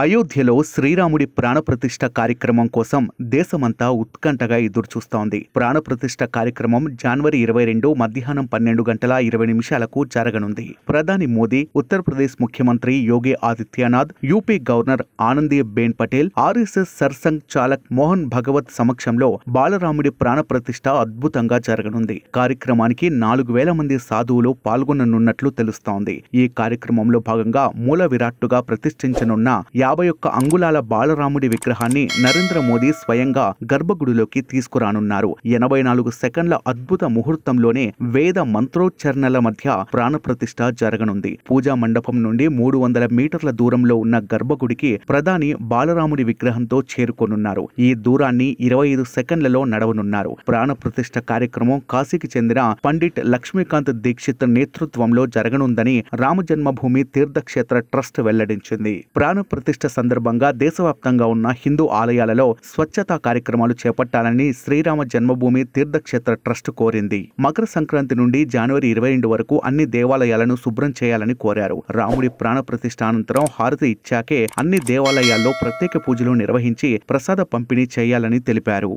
అయోధ్యలో శ్రీరాముడి ప్రాణప్రతిష్ట కార్యక్రమం కోసం దేశమంతా ఉత్కంఠగా ఎదురుచూస్తోంది ప్రాణప్రతిష్ట కార్యక్రమం జనవరి ఇరవై రెండు మధ్యాహ్నం పన్నెండు గంటల ఇరవై నిమిషాలకు జరగనుంది ప్రధాని మోదీ ఉత్తరప్రదేశ్ ముఖ్యమంత్రి Yogi Adityanath UP governor Anandiben Patel RSS Sarsanghchalak Mohan Bhagwat సమక్షంలో బాలరాముడి ప్రాణప్రతిష్ఠ అద్భుతంగా జరగనుంది కార్యక్రమానికి నాలుగు వేల మంది సాధువులు పాల్గొననున్నట్లు తెలుస్తోంది ఈ కార్యక్రమంలో భాగంగా మూల విరాట్టుగా ప్రతిష్ఠించనున్న యాభై ఒక్క అంగుళాల బాలరాముడి విగ్రహాన్ని నరేంద్ర మోదీ స్వయంగా గర్భగుడిలోకి తీసుకురానున్నారు ఎనభై నాలుగు సెకండ్ల అద్భుత ముహూర్తంలోనే వేద మంత్రోచ్చరణల మధ్య ప్రాణప్రతిష్ఠ జరగనుంది పూజా మండపం నుండి మూడు వందల మీటర్ల దూరంలో ఉన్న గర్భగుడికి ప్రధాని బాలరాముడి విగ్రహంతో చేరుకోనున్నారు ఈ దూరాన్ని ఇరవై ఐదు సెకండ్లలో నడవనున్నారు ప్రాణప్రతిష్ఠ కార్యక్రమం కాశీకి చెందిన పండిట్ లక్ష్మీకాంత్ దీక్షిత్ నేతృత్వంలో జరగనుందని రామజన్మభూమి తీర్థక్షేత్ర ట్రస్ట్ వెల్లడించింది ప్రాణప్రతిష్ఠ ప్రతిష్ట సందర్భంగా దేశవ్యాప్తంగా ఉన్న హిందూ ఆలయాలలో స్వచ్ఛతా కార్యక్రమాలు చేపట్టాలని శ్రీరామ జన్మభూమి తీర్థక్షేత్ర ట్రస్ట్ కోరింది మకర సంక్రాంతి నుండి జనవరి ఇరవై రెండు వరకు అన్ని దేవాలయాలను శుభ్రం చేయాలని కోరారు రాముడి ప్రాణ ప్రతిష్ట అనంతరం హారతి ఇచ్చాకే అన్ని దేవాలయాల్లో ప్రత్యేక పూజలు నిర్వహించి ప్రసాద పంపిణీ చేయాలని తెలిపారు